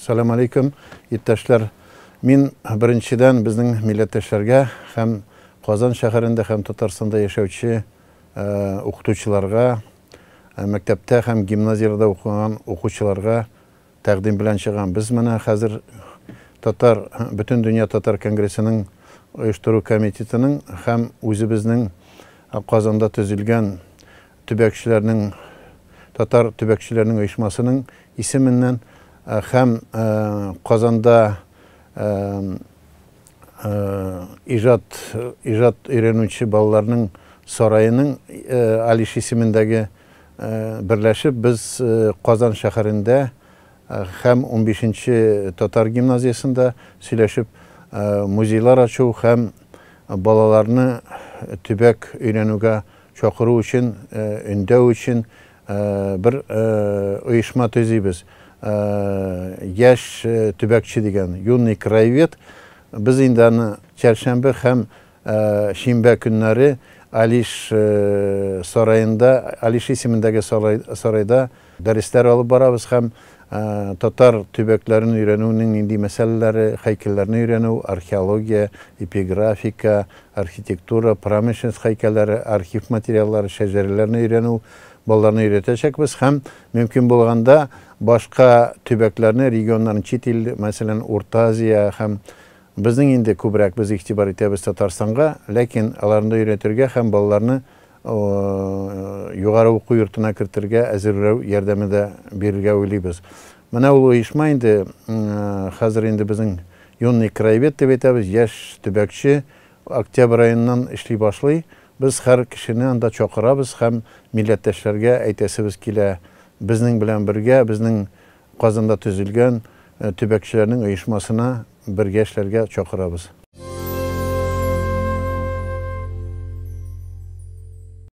Салам алейкум, еттәшләр. Мин біріншіден біздің милләттәшләргә һәм Казан шәһәрендә һәм Татарстанда яшәүче укытучыларга, мәктәптә һәм гимназиядә укыган укучыларга тәкъдим белән чыгам. Без менә хәзер татар бөтен дөнья татар конгрессының оештыру комитетының һәм үзебезнең Казанда төзелгән төбәкчеләрнең татар төбәкчеләрнең оешмасының исеменнән Э, һәм э, Казанда э, ижат ижат өйрәнүче балаларның сарайының Алиш бірләшіп біз без Казан шәһәрендә һәм 15-нче татар гимназиясында сөйләшеп музейлар ачу һәм балаларны түбәк өйрәнүгә чакыру өчен, өндәү өчен бер оешма төзибез. Э, яш э, түбәкші деген юный краевед Біз инде аны чәршәмбе һәм э, шимбә көннәре Алиш сарайында, Алиш исемендәге сарайда дәресләр алып барабыз һәм татар төбәкләрен өйрәнүнең нинди мәсьәләләре, һәйкәлләрне өйрәнү, археология, эпиграфика, архитектура, промышленность һәйкәлләре, архив материаллары, шәҗәрәләрне өйрәнү, балдарына үйретешекпіз һәм мүмкін болғанда башқа түбәкләрне регионнарын чит ил мәсәлән орта азия һәм біздің енді көбірек біз игътибар итәбез татарстанга ләкин аларны үйрәтергә һәм балаларны югары оқу йортына кертергә әзерләү ярдәме дә бирергә уйлыйбыз менә ул оешма инде э, хәзер инде безнең юный краевед дип әйтәбез яшь төбәкче октябрь айыннан эшли башлый біз қар кішіні анда чоқырабыз һәм милләттәшләргә әйтәсебез килә біздің белән бірге біздің қазында төзілген төбәкшілердің ұйышмасына бірге эшләргә чакырабыз